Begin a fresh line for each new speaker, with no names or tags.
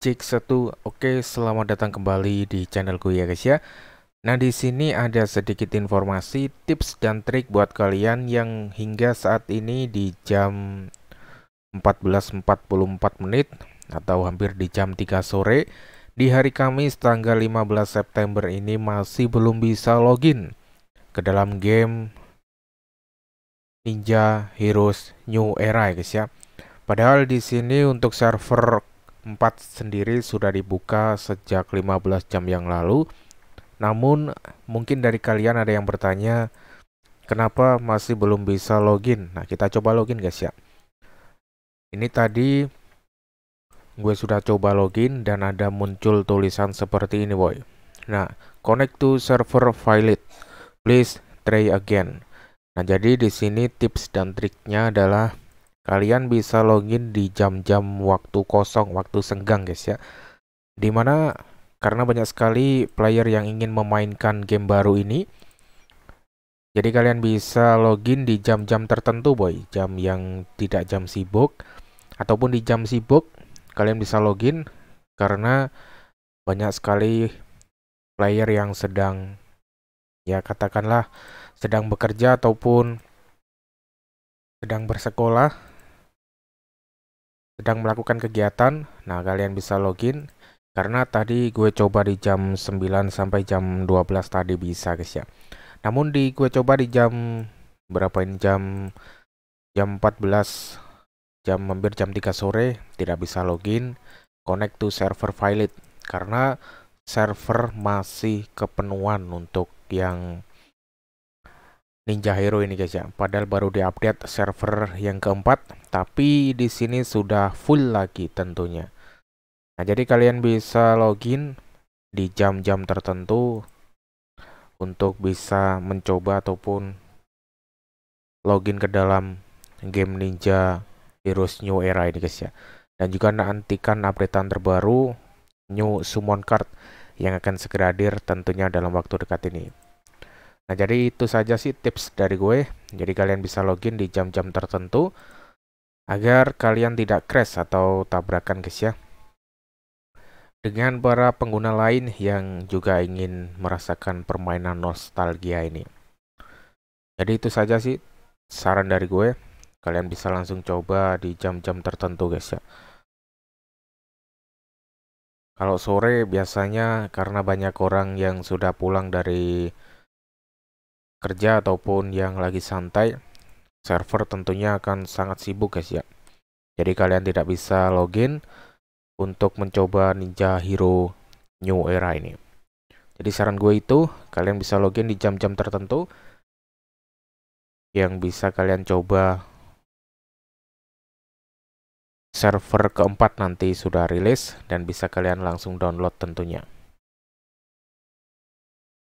cek satu oke selamat datang kembali di channelku ya guys ya nah di sini ada sedikit informasi tips dan trik buat kalian yang hingga saat ini di jam 14.44 menit atau hampir di jam 3 sore di hari Kamis tanggal 15 September ini masih belum bisa login ke dalam game Ninja Heroes New Era ya guys ya Padahal di sini untuk server 4 sendiri sudah dibuka sejak 15 jam yang lalu. Namun mungkin dari kalian ada yang bertanya kenapa masih belum bisa login. Nah, kita coba login guys ya. Ini tadi gue sudah coba login dan ada muncul tulisan seperti ini boy. Nah, connect to server Violet. Please try again. Nah, jadi di sini tips dan triknya adalah kalian bisa login di jam-jam waktu kosong, waktu senggang guys ya. Dimana karena banyak sekali player yang ingin memainkan game baru ini. Jadi kalian bisa login di jam-jam tertentu boy, jam yang tidak jam sibuk ataupun di jam sibuk kalian bisa login karena banyak sekali player yang sedang ya katakanlah sedang bekerja ataupun sedang bersekolah sedang melakukan kegiatan, nah kalian bisa login karena tadi gue coba di jam 9 sampai jam 12 tadi bisa guys ya. Namun di gue coba di jam berapa ini jam jam 14 jam hampir jam 3 sore tidak bisa login connect to server valid karena server masih kepenuhan untuk yang Ninja Hero ini guys ya. Padahal baru diupdate server yang keempat, tapi di sini sudah full lagi tentunya. Nah, jadi kalian bisa login di jam-jam tertentu untuk bisa mencoba ataupun login ke dalam game Ninja Heroes New Era ini guys ya. Dan juga nantikan updatean terbaru New Summon Card yang akan segera hadir tentunya dalam waktu dekat ini. Nah, jadi itu saja sih tips dari gue. Jadi kalian bisa login di jam-jam tertentu agar kalian tidak crash atau tabrakan guys ya. Dengan para pengguna lain yang juga ingin merasakan permainan nostalgia ini. Jadi itu saja sih saran dari gue. Kalian bisa langsung coba di jam-jam tertentu guys ya. Kalau sore biasanya karena banyak orang yang sudah pulang dari kerja ataupun yang lagi santai, server tentunya akan sangat sibuk guys ya, ya. Jadi kalian tidak bisa login untuk mencoba Ninja Hero New Era ini. Jadi saran gue itu kalian bisa login di jam-jam tertentu yang bisa kalian coba server keempat nanti sudah rilis dan bisa kalian langsung download tentunya.